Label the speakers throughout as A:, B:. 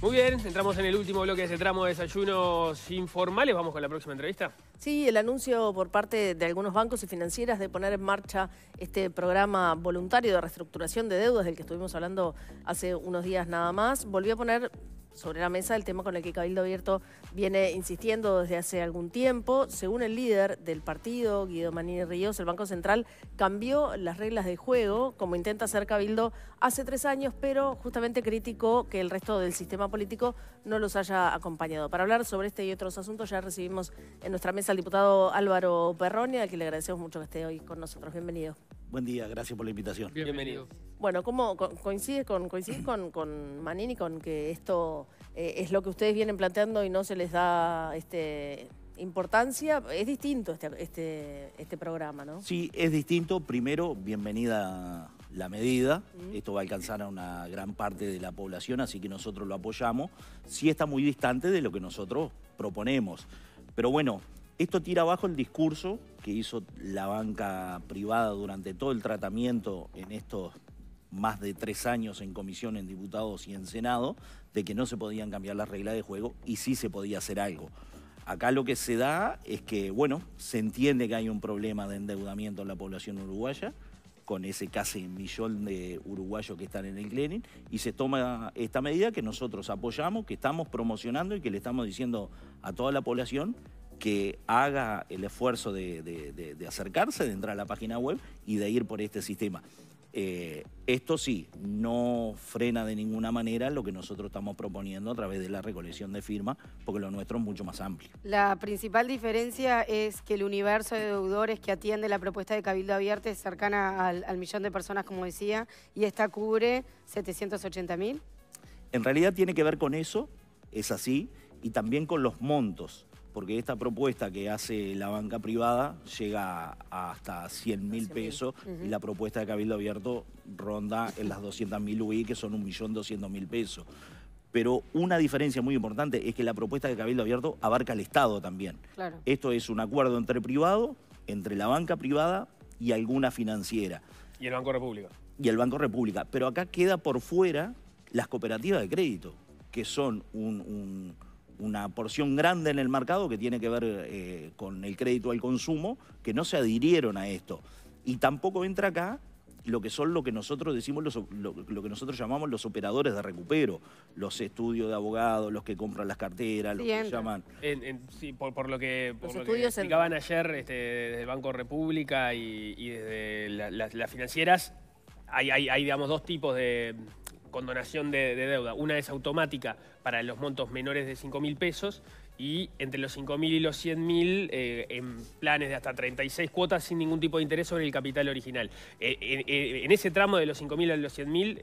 A: Muy bien, entramos en el último bloque de ese tramo de desayunos informales. Vamos con la próxima entrevista.
B: Sí, el anuncio por parte de algunos bancos y financieras de poner en marcha este programa voluntario de reestructuración de deudas del que estuvimos hablando hace unos días nada más, volvió a poner sobre la mesa el tema con el que Cabildo Abierto viene insistiendo desde hace algún tiempo. Según el líder del partido, Guido Manini Ríos, el Banco Central cambió las reglas de juego, como intenta hacer Cabildo hace tres años, pero justamente criticó que el resto del sistema político no los haya acompañado. Para hablar sobre este y otros asuntos, ya recibimos en nuestra mesa al diputado Álvaro Perroni, al que le agradecemos mucho que esté hoy con nosotros. Bienvenido.
C: Buen día, gracias por la invitación. Bienvenido.
B: Bueno, ¿cómo coincides con, con, con Manini con que esto eh, es lo que ustedes vienen planteando y no se les da este, importancia. Es distinto este, este, este programa, ¿no?
C: Sí, es distinto. Primero, bienvenida la medida. Esto va a alcanzar a una gran parte de la población, así que nosotros lo apoyamos. Sí está muy distante de lo que nosotros proponemos. Pero bueno, esto tira abajo el discurso que hizo la banca privada durante todo el tratamiento en estos más de tres años en comisión, en diputados y en Senado, de que no se podían cambiar las reglas de juego y sí se podía hacer algo. Acá lo que se da es que, bueno, se entiende que hay un problema de endeudamiento en la población uruguaya, con ese casi millón de uruguayos que están en el Glenin, y se toma esta medida que nosotros apoyamos, que estamos promocionando y que le estamos diciendo a toda la población que haga el esfuerzo de acercarse, de entrar a la página web y de ir por este sistema. Eh, esto sí, no frena de ninguna manera lo que nosotros estamos proponiendo a través de la recolección de firmas, porque lo nuestro es mucho más amplio.
D: La principal diferencia es que el universo de deudores que atiende la propuesta de Cabildo Abierto es cercana al, al millón de personas, como decía, y esta cubre 780 mil.
C: En realidad tiene que ver con eso, es así, y también con los montos porque esta propuesta que hace la banca privada llega hasta 100 mil pesos y la propuesta de Cabildo Abierto ronda en las 200 mil UI, que son 1.200.000 pesos. Pero una diferencia muy importante es que la propuesta de Cabildo Abierto abarca al Estado también. Esto es un acuerdo entre privado, entre la banca privada y alguna financiera. Y el Banco República. Y el Banco República. Pero acá queda por fuera las cooperativas de crédito, que son un una porción grande en el mercado que tiene que ver eh, con el crédito al consumo, que no se adhirieron a esto. Y tampoco entra acá lo que son lo que nosotros decimos lo, que nosotros llamamos los operadores de recupero, los estudios de abogados, los que compran las carteras, los que que llaman.
A: por, lo que, por que explicaban ayer este, desde Banco República y, desde las financieras, hay, hay, hay digamos, dos tipos de, condonación de, de, deuda. Una es automática para los montos menores de 5.000 pesos y entre los 5.000 y los 100.000 eh, en planes de hasta 36 cuotas sin ningún tipo de interés sobre el capital original. Eh, en ese tramo de los 5.000 a los 100.000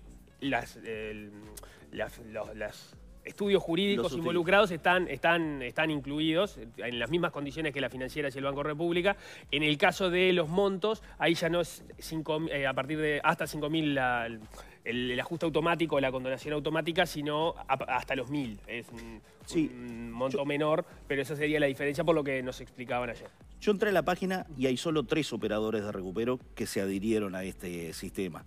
A: las, las estudios jurídicos involucrados están, están, están incluidos en las mismas condiciones que la financiera y el Banco República. En el caso de los montos, ahí ya no es cinco, eh, a partir de hasta 5.000 el, ajuste automático, la condonación automática, sino hasta los 1.000. Es un, monto menor, pero esa sería la diferencia por lo que nos explicaban ayer.
C: Yo entré a la página y hay solo tres operadores de recupero que se adhirieron a este sistema.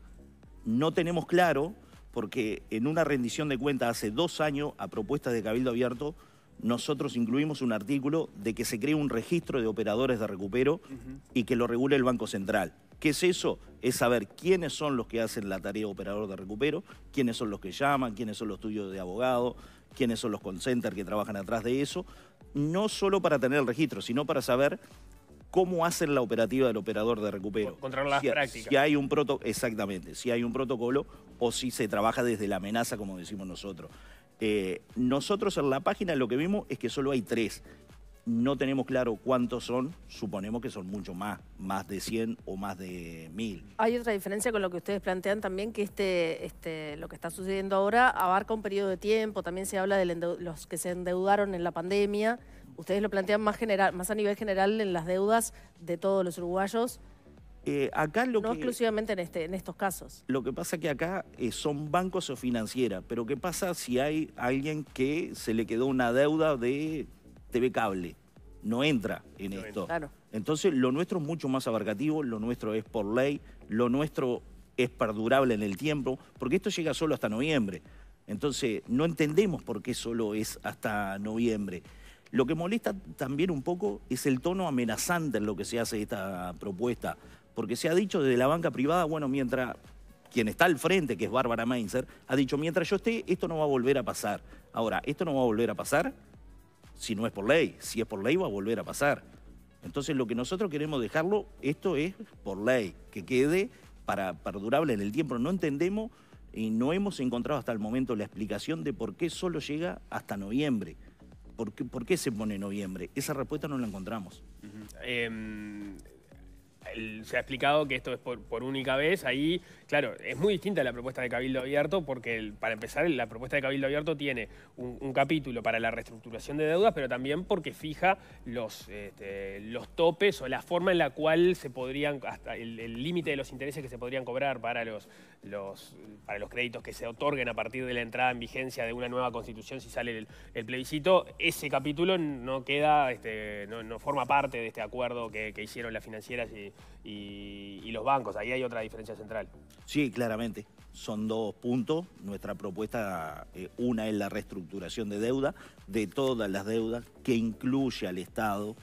C: No tenemos claro porque en una rendición de cuentas hace dos años, a propuestas de Cabildo Abierto, nosotros incluimos un artículo de que se cree un registro de operadores de recupero y que lo regule el Banco Central. ¿Qué es eso? Es saber quiénes son los que hacen la tarea de operador de recupero, quiénes son los que llaman, quiénes son los estudios de abogado, quiénes son los consenters que trabajan atrás de eso, no solo para tener el registro, sino para saber cómo hacen la operativa del operador de recupero. Controlar las si, prácticas. hay un proto, exactamente, si hay un protocolo o si se trabaja desde la amenaza, como decimos nosotros. Eh, nosotros en la página lo que vimos es que solo hay tres. No tenemos claro cuántos son, suponemos que son mucho más, más de 100 o más de 1000.
B: Hay otra diferencia con lo que ustedes plantean también, que este, este, lo que está sucediendo ahora abarca un periodo de tiempo, también se habla de los que se endeudaron en la pandemia ustedes lo plantean más general, más a nivel general en las deudas de todos los uruguayos.
C: Eh, acá no exclusivamente
B: este, en, estos casos.
C: Lo que pasa que acá eh, son bancos o financieras, pero ¿qué pasa si hay alguien que se le quedó una deuda de TV Cable? No entra en esto. Entonces lo nuestro es mucho más abarcativo, lo nuestro es por ley, lo nuestro es perdurable en el tiempo, porque esto llega solo hasta noviembre. Entonces no entendemos por qué solo es hasta noviembre. Lo que molesta también un poco es el tono amenazante en lo que se hace esta propuesta, porque se ha dicho desde la banca privada, bueno, mientras quien está al frente, que es Bárbara Mainzer, ha dicho, mientras yo esté, esto no va a volver a pasar. Ahora, esto no va a volver a pasar si no es por ley, si es por ley va a volver a pasar. Entonces lo que nosotros queremos dejarlo, esto es por ley, que quede para perdurable en el tiempo. No entendemos y no hemos encontrado hasta el momento la explicación de por qué solo llega hasta noviembre. ¿Por qué, se pone noviembre? Esa respuesta no la encontramos.
A: Em, se ha explicado que esto es por, por única vez. Ahí Claro, es muy distinta la propuesta de Cabildo Abierto porque, para empezar, la propuesta de Cabildo Abierto tiene un, capítulo para la reestructuración de deudas, pero también porque fija los, este, los topes o la forma en la cual se podrían, hasta el límite de los intereses que se podrían cobrar para los, para los créditos que se otorguen a partir de la entrada en vigencia de una nueva constitución si sale el, plebiscito, ese capítulo no queda, este, no, forma parte de este acuerdo que, hicieron las financieras y los bancos. Ahí hay otra diferencia
C: central. Sí, claramente. Son dos puntos. Nuestra propuesta, eh, una es la reestructuración de deuda, de todas las deudas, que incluye al Estado.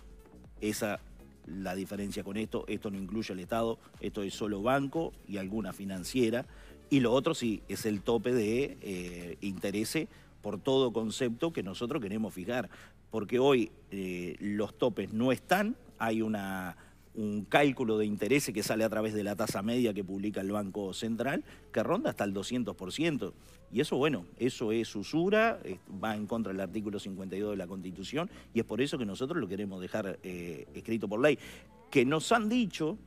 C: Esa la diferencia con esto, esto no incluye al Estado, esto es solo banco y alguna financiera. Y lo otro sí, es el tope de eh, interés por todo concepto que nosotros queremos fijar. Porque hoy eh, los topes no están, hay una un cálculo de interés que sale a través de la tasa media que publica el Banco Central, que ronda hasta el 200%. Y eso, bueno, eso es usura, va en contra del artículo 52 de la Constitución y es por eso que nosotros lo queremos dejar eh, escrito por ley. Que nos han dicho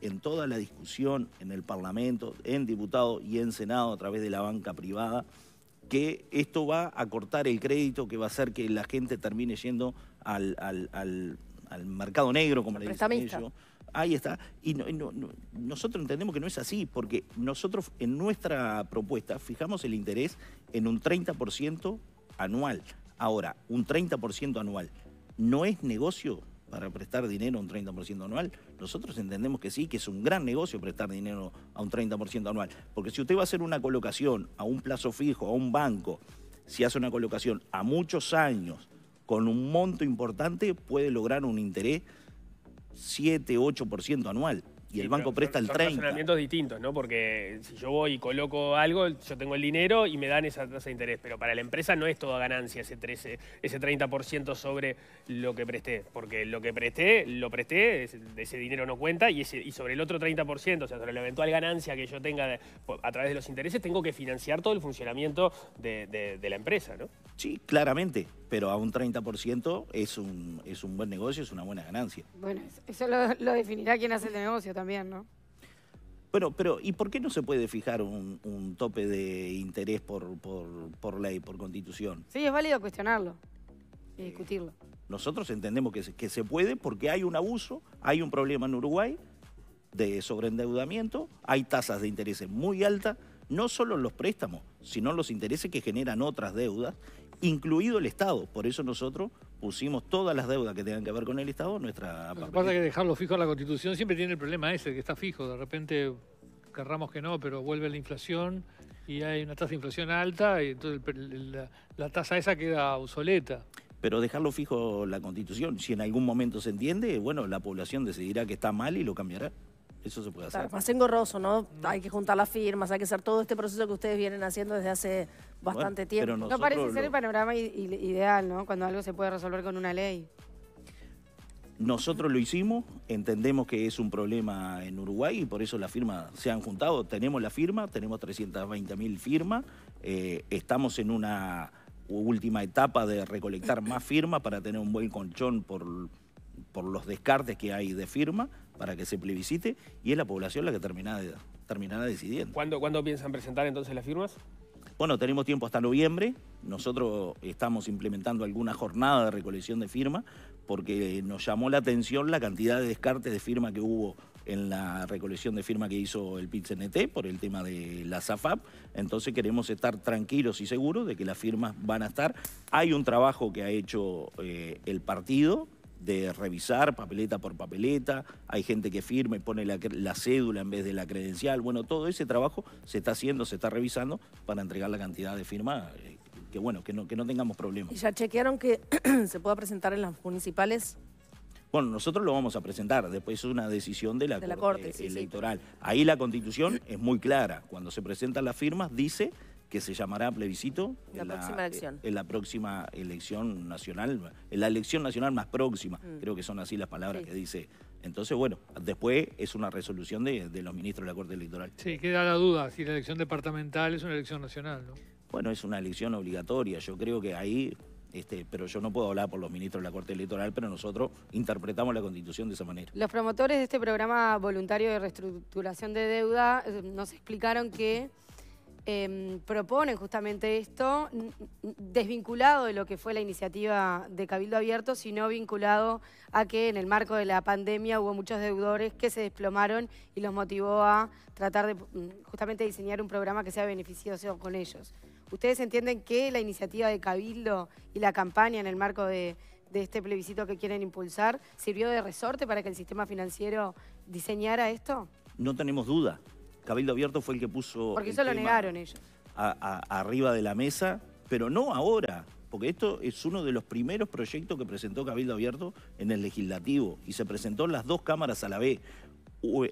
C: en toda la discusión en el Parlamento, en diputado y en Senado a través de la banca privada, que esto va a cortar el crédito, que va a hacer que la gente termine yendo al al mercado negro, como le dicen ellos. Ahí está. Y nosotros entendemos que no es así, porque nosotros en nuestra propuesta fijamos el interés en un 30% anual. Ahora, un 30% anual no es negocio para prestar dinero a un 30% anual. Nosotros entendemos que sí, que es un gran negocio prestar dinero a un 30% anual. Porque si usted va a hacer una colocación a un plazo fijo, a un banco, si hace una colocación a muchos años, con un monto importante puede lograr un interés 7, 8% anual. Y el banco presta el 30. Son funcionamientos
A: distintos, ¿no? Porque si yo voy y coloco algo, yo tengo el dinero y me dan esa tasa de interés. Pero para la empresa no es toda ganancia ese, 13, ese 30% sobre lo que presté. Porque lo que presté, lo presté, ese, dinero no cuenta. Y, sobre el otro 30%, o sea, sobre la eventual ganancia que yo tenga a través de los intereses, tengo que financiar todo el funcionamiento de la empresa,
C: ¿no? Sí, claramente pero a un 30% es un, es un buen negocio, es una buena ganancia.
D: Bueno, eso lo, lo definirá quien hace el negocio también, ¿no?
C: Bueno, pero ¿y por qué no se puede fijar un, tope de interés por, ley, por constitución?
D: Sí, es válido cuestionarlo y eh, discutirlo.
C: nosotros entendemos que que se puede porque hay un abuso, hay un problema en Uruguay de sobreendeudamiento, hay tasas de interés muy altas, no solo en los préstamos, sino en los intereses que generan otras deudas incluido el Estado. Por eso nosotros pusimos todas las deudas que tengan que ver con el Estado en nuestra... Lo que
A: pasa que dejarlo fijo a la Constitución siempre tiene el problema ese, que está fijo. De repente querramos que no, pero vuelve la inflación y hay una tasa de inflación alta y entonces la, tasa esa
C: queda obsoleta. Pero dejarlo fijo la Constitución, si en algún momento se entiende, bueno, la población decidirá que está mal y lo cambiará. Eso se puede hacer. más
B: engorroso, ¿no? Hay que juntar las firmas, hay que hacer todo este proceso que ustedes vienen haciendo desde hace bastante tiempo. no parece
D: ser el panorama ideal, ¿no? Cuando algo se puede resolver con una ley.
C: Nosotros lo hicimos, entendemos que es un problema en Uruguay y por eso las firmas se han juntado. Tenemos la firma, tenemos 320.000 firmas, eh, estamos en una última etapa de recolectar más firmas para tener un buen colchón por por los descartes que hay de firma para que se plebiscite y es la población la que terminará, de, decidiendo. ¿Cuándo, ¿Cuándo piensan presentar entonces las firmas? Bueno, tenemos tiempo hasta noviembre. Nosotros estamos implementando alguna jornada de recolección de firma porque nos llamó la atención la cantidad de descartes de firma que hubo en la recolección de firma que hizo el pit por el tema de la SAFAP. Entonces queremos estar tranquilos y seguros de que las firmas van a estar. Hay un trabajo que ha hecho eh, el partido de revisar papeleta por papeleta, hay gente que firma y pone la, cédula en vez de la credencial, bueno, todo ese trabajo se está haciendo, se está revisando para entregar la cantidad de firmas, eh, que bueno, que no, que no tengamos problemas. ¿Y
B: ya chequearon que se pueda presentar en las municipales?
C: Bueno, nosotros lo vamos a presentar, después es una decisión de la, Corte, electoral. Ahí la Constitución es muy clara, cuando se presentan las firmas dice que se llamará plebiscito. Eh, en la, próxima elección nacional, en la elección nacional más próxima, mm. creo que son así las palabras que dice. Entonces, bueno, después es una resolución de, de, los ministros de la Corte Electoral.
A: Sí, queda la duda si la elección departamental es una elección nacional, ¿no?
C: Bueno, es una elección obligatoria. Yo creo que ahí, este, pero yo no puedo hablar por los ministros de la Corte Electoral, pero nosotros interpretamos la Constitución de esa manera.
D: Los promotores de este programa voluntario de reestructuración de deuda eh, nos explicaron que Em, proponen justamente esto, desvinculado de lo que fue la iniciativa de Cabildo Abierto, sino vinculado a que en el marco de la pandemia hubo muchos deudores que se desplomaron y los motivó a tratar de mm, justamente diseñar un programa que sea beneficioso con ellos. ¿Ustedes entienden que la iniciativa de Cabildo y la campaña en el marco de este plebiscito que quieren impulsar sirvió de resorte para que el sistema financiero diseñara esto?
C: No tenemos duda. Cabildo Abierto fue el que puso. Porque eso lo negaron ellos. arriba de la mesa, pero no ahora, porque esto es uno de los primeros proyectos que presentó Cabildo Abierto en el legislativo y se presentó en las dos cámaras a la vez.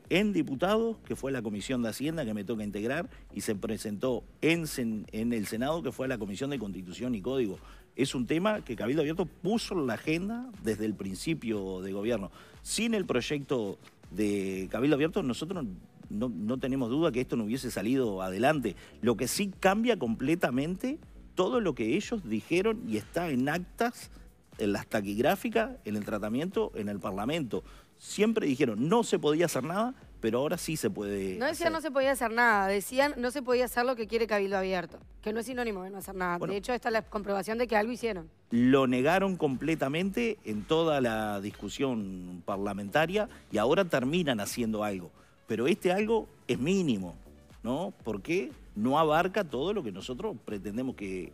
C: En diputados, que fue la Comisión de Hacienda que me toca integrar, y se presentó en, en el Senado, que fue la Comisión de Constitución y Código. Es un tema que Cabildo Abierto puso en la agenda desde el principio de gobierno. Sin el proyecto de Cabildo Abierto, nosotros no, tenemos duda que esto no hubiese salido adelante. Lo que sí cambia completamente todo lo que ellos dijeron y está en actas, en las taquigráficas, en el tratamiento, en el Parlamento. Siempre dijeron, no se podía hacer nada, pero ahora sí se puede. No
D: decían no se podía hacer nada, decían no se podía hacer lo que quiere Cabildo Abierto, que no es sinónimo de no hacer nada. de hecho, esta es la comprobación de que algo hicieron.
C: Lo negaron completamente en toda la discusión parlamentaria y ahora terminan haciendo algo pero este algo es mínimo, ¿no? Porque no abarca todo lo que nosotros pretendemos que,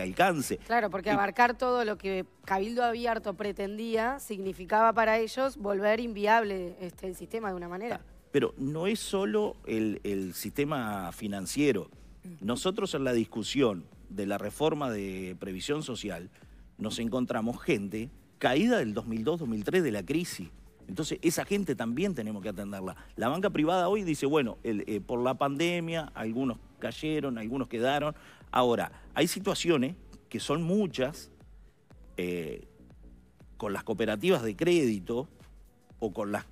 C: alcance.
D: Claro, porque abarcar todo lo que Cabildo Abierto pretendía significaba para ellos volver inviable este, el sistema de una manera.
C: Pero no es solo el, el sistema financiero. Nosotros en la discusión de la reforma de previsión social nos encontramos gente caída del 2002-2003 de la crisis. Entonces, esa gente también tenemos que atenderla. La banca privada hoy dice, bueno, eh, por la pandemia algunos cayeron, algunos quedaron. Ahora, hay situaciones que son muchas eh, con las cooperativas de crédito o con, las,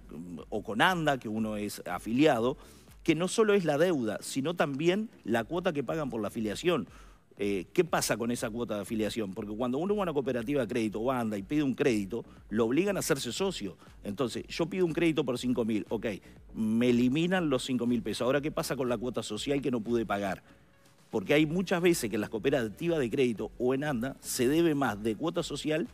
C: o con ANDA, que uno es afiliado, que no solo es la deuda, sino también la cuota que pagan por la afiliación. Eh, ¿Qué pasa con esa cuota de afiliación? Porque cuando uno va a una cooperativa de crédito o anda y pide un crédito, lo obligan a hacerse socio. Entonces, yo pido un crédito por 5 mil, ok, me eliminan los 5 mil pesos. Ahora, ¿qué pasa con la cuota social que no pude pagar? Porque hay muchas veces que en las cooperativas de crédito o en ANDA se debe más de cuota social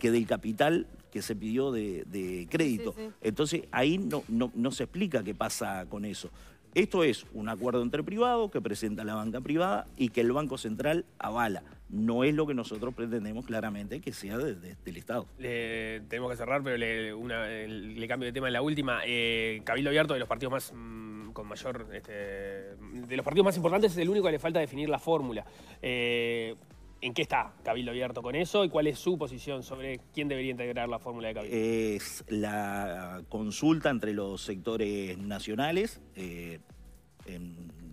C: que del capital que se pidió de, crédito. Entonces ahí no se explica qué pasa con eso. Esto es un acuerdo entre privados que presenta la banca privada y que el Banco Central avala. No es lo que nosotros pretendemos claramente que sea desde el del Estado.
A: tenemos que cerrar, pero le, cambio de tema en la última. Eh, Cabildo Abierto de los partidos más mm, con mayor. Este, de los partidos más importantes es el único que le falta definir la fórmula. Eh, en qué está Cabildo Abierto con eso y cuál es su posición sobre quién debería integrar la fórmula de Cabildo.
C: Es la consulta entre los sectores nacionales. Eh,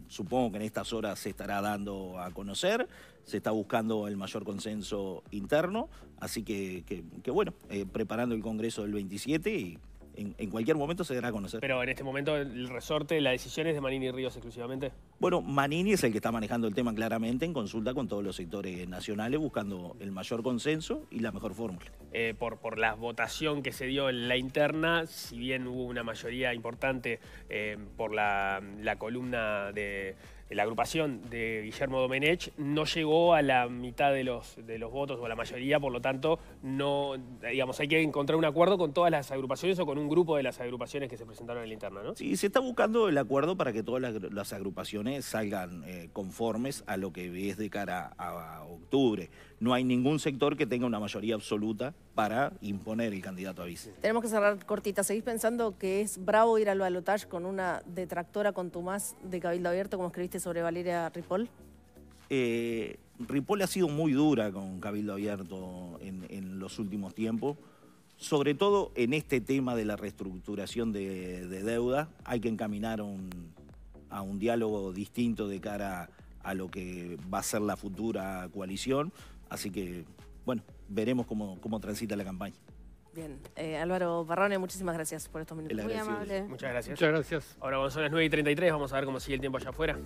C: supongo que en estas horas se estará dando a conocer, se está buscando el mayor consenso interno, así que, bueno, eh, preparando el Congreso del 27 y en, cualquier momento se dará a conocer. Pero
A: en este momento el resorte, la decisión es de Manini Ríos exclusivamente.
C: Bueno, Manini es el que está manejando el tema claramente en consulta con todos los sectores nacionales, buscando el mayor consenso y la mejor fórmula.
A: Eh, por, por la votación que se dio en la interna, si bien hubo una mayoría importante eh, por la, la columna de eh, la agrupación de Guillermo Domenech no llegó a la mitad de los, de los votos o a la mayoría, por lo tanto, no, digamos, hay que encontrar un acuerdo con todas las agrupaciones o con un grupo de las agrupaciones que se presentaron en la interna, ¿no? Sí, se
C: está buscando el acuerdo para que todas las, agrupaciones salgan eh, conformes a lo que es de cara a octubre no hay ningún sector que tenga una mayoría absoluta para imponer el candidato a vice.
B: Tenemos que cerrar cortita. ¿Seguís pensando que es bravo ir al balotaje con una detractora con Tomás de Cabildo Abierto, como escribiste sobre Valeria Ripoll?
C: Eh, Ripoll ha sido muy dura con Cabildo Abierto en, los últimos tiempos sobre todo en este tema de la reestructuración de, deuda, hay que encaminar a un diálogo distinto de cara a lo que va a ser la futura coalición. Así que, bueno, veremos cómo, cómo transita la campaña.
B: Bien, eh, Álvaro Barrone, muchísimas gracias por estos minutos. Muy amable. Muchas gracias.
A: Muchas gracias. Ahora, las 9 y 33, vamos a ver cómo sigue el tiempo allá afuera.